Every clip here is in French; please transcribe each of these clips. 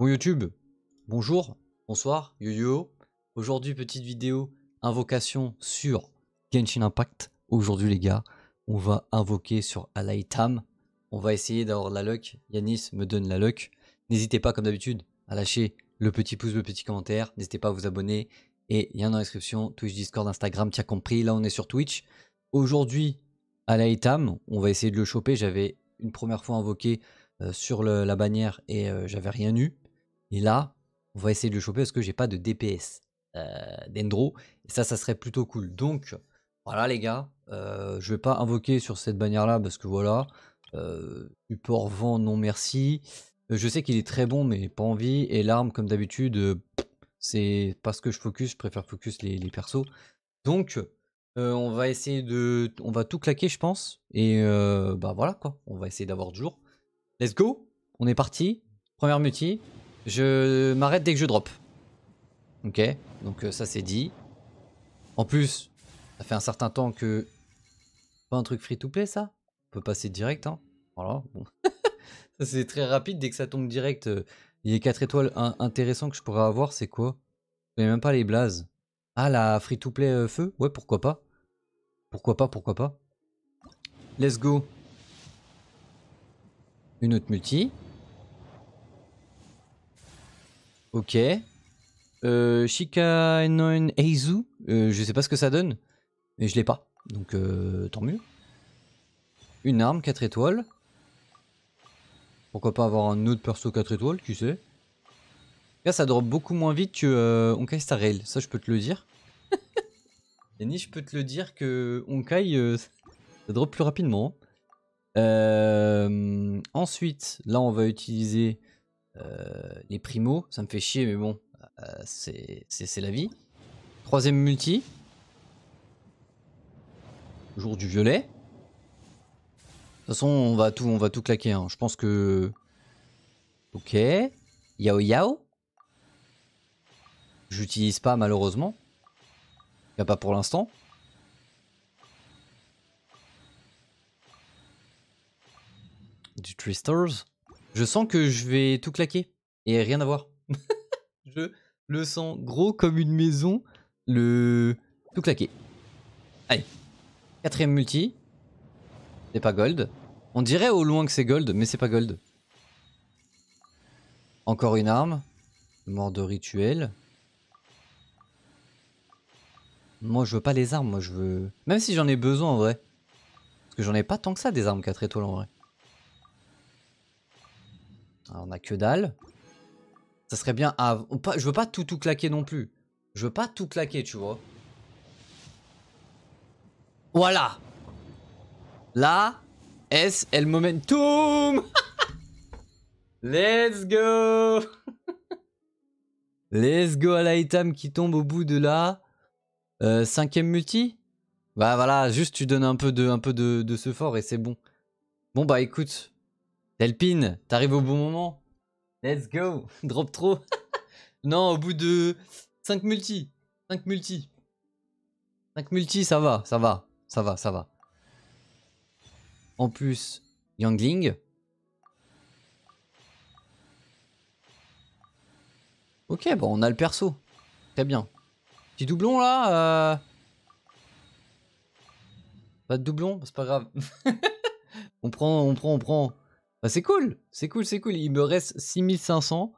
Bon YouTube, bonjour, bonsoir, yo yo. Aujourd'hui, petite vidéo invocation sur Genshin Impact. Aujourd'hui, les gars, on va invoquer sur Alaitam. On va essayer d'avoir la luck. Yanis me donne la luck. N'hésitez pas, comme d'habitude, à lâcher le petit pouce, le petit commentaire. N'hésitez pas à vous abonner. Et il y en dans la description Twitch, Discord, Instagram, tiens compris. Là, on est sur Twitch. Aujourd'hui, Alaitam, on va essayer de le choper. J'avais une première fois invoqué euh, sur la bannière et euh, j'avais rien eu. Et là, on va essayer de le choper parce que j'ai pas de DPS euh, d'Endro. Et ça, ça serait plutôt cool. Donc, voilà les gars, euh, je vais pas invoquer sur cette bannière là parce que voilà, euh, port vent non merci. Euh, je sais qu'il est très bon mais pas envie et l'arme comme d'habitude euh, c'est parce que je focus, je préfère focus les, persos. Donc on va essayer de, on va tout claquer je pense et bah voilà quoi, on va essayer d'avoir du jour. Let's go, on est parti, première multi, je m'arrête dès que je drop. Ok, donc euh, ça c'est dit. En plus, ça fait un certain temps que... Pas un truc free-to-play ça On peut passer direct, hein Voilà, c'est très rapide, dès que ça tombe direct, il y a 4 étoiles intéressantes que je pourrais avoir, c'est quoi Je même pas les blazes. Ah, la free-to-play euh, feu Ouais, pourquoi pas. Pourquoi pas, pourquoi pas. Let's go. Une autre multi. Ok. Euh, Enon Eizu, euh, je sais pas ce que ça donne, mais je l'ai pas, donc euh, tant mieux. Une arme 4 étoiles. Pourquoi pas avoir un autre perso 4 étoiles, tu sais Là, ça drop beaucoup moins vite que euh, Onkai Star Rail, ça je peux te le dire. Et ni je peux te le dire que Onkai, ça drop plus rapidement. ensuite, là on va utiliser euh, les primos, ça me fait chier, mais bon, euh, c'est la vie. Troisième multi. Jour du violet. De toute façon, on va tout, on va tout claquer. Hein. Je pense que... Ok. Yao Yao. J'utilise pas malheureusement. a pas pour l'instant. Du tristors je sens que je vais tout claquer et rien à voir. je le sens gros comme une maison, le tout claquer. Allez, quatrième multi. C'est pas gold. On dirait au loin que c'est gold, mais c'est pas gold. Encore une arme. Mort de rituel. Moi, je veux pas les armes, moi je veux... Même si j'en ai besoin en vrai. Parce que j'en ai pas tant que ça des armes 4 étoiles en vrai. Ah, on a que dalle. Ça serait bien... à... je veux pas tout tout claquer non plus. Je veux pas tout claquer, tu vois. Voilà Là, S, elle momentum Let's go Let's go à l'item qui tombe au bout de la euh, cinquième multi Bah voilà, juste tu donnes un peu de, un peu de, de ce fort et c'est bon. Bon bah écoute, Delpine, t'arrives au bon moment. Let's go. Drop trop. non, au bout de 5 multi. 5 multi. 5 multi, ça va, ça va, ça va, ça va. En plus, Yangling. Ok, bon, on a le perso. Très bien. Petit doublon là euh. Pas de doublon, c'est pas grave. on prend, on prend, on prend. Bah, c'est cool, c'est cool, c'est cool. Il me reste 6500.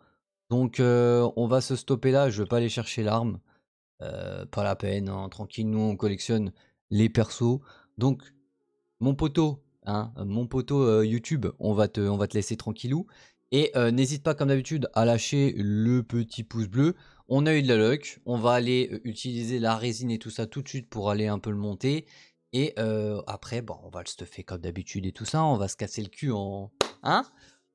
Donc euh, on va se stopper là. Je ne vais pas aller chercher l'arme. Euh, pas la peine, hein. tranquille. Nous on collectionne les persos. Donc mon poteau, hein, mon poteau euh, YouTube, on va te, on va te laisser tranquillou. Et n'hésite pas comme d'habitude à lâcher le petit pouce bleu. On a eu de la luck. On va aller utiliser la résine et tout ça tout de suite pour aller un peu le monter. Et après, bon, on va le stuffer comme d'habitude et tout ça. On va se casser le cul en, Hein,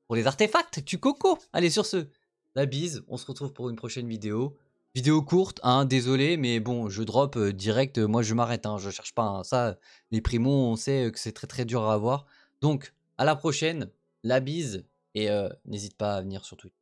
pour les artefacts, tu coco. Allez, sur ce, la bise. On se retrouve pour une prochaine vidéo. Vidéo courte, hein, désolé, mais bon, je drop euh, direct, euh, moi je m'arrête, hein, je cherche pas, ça, les primos, on sait euh, que c'est très très dur à avoir. Donc, à la prochaine, la bise, et n'hésite pas à venir sur twitter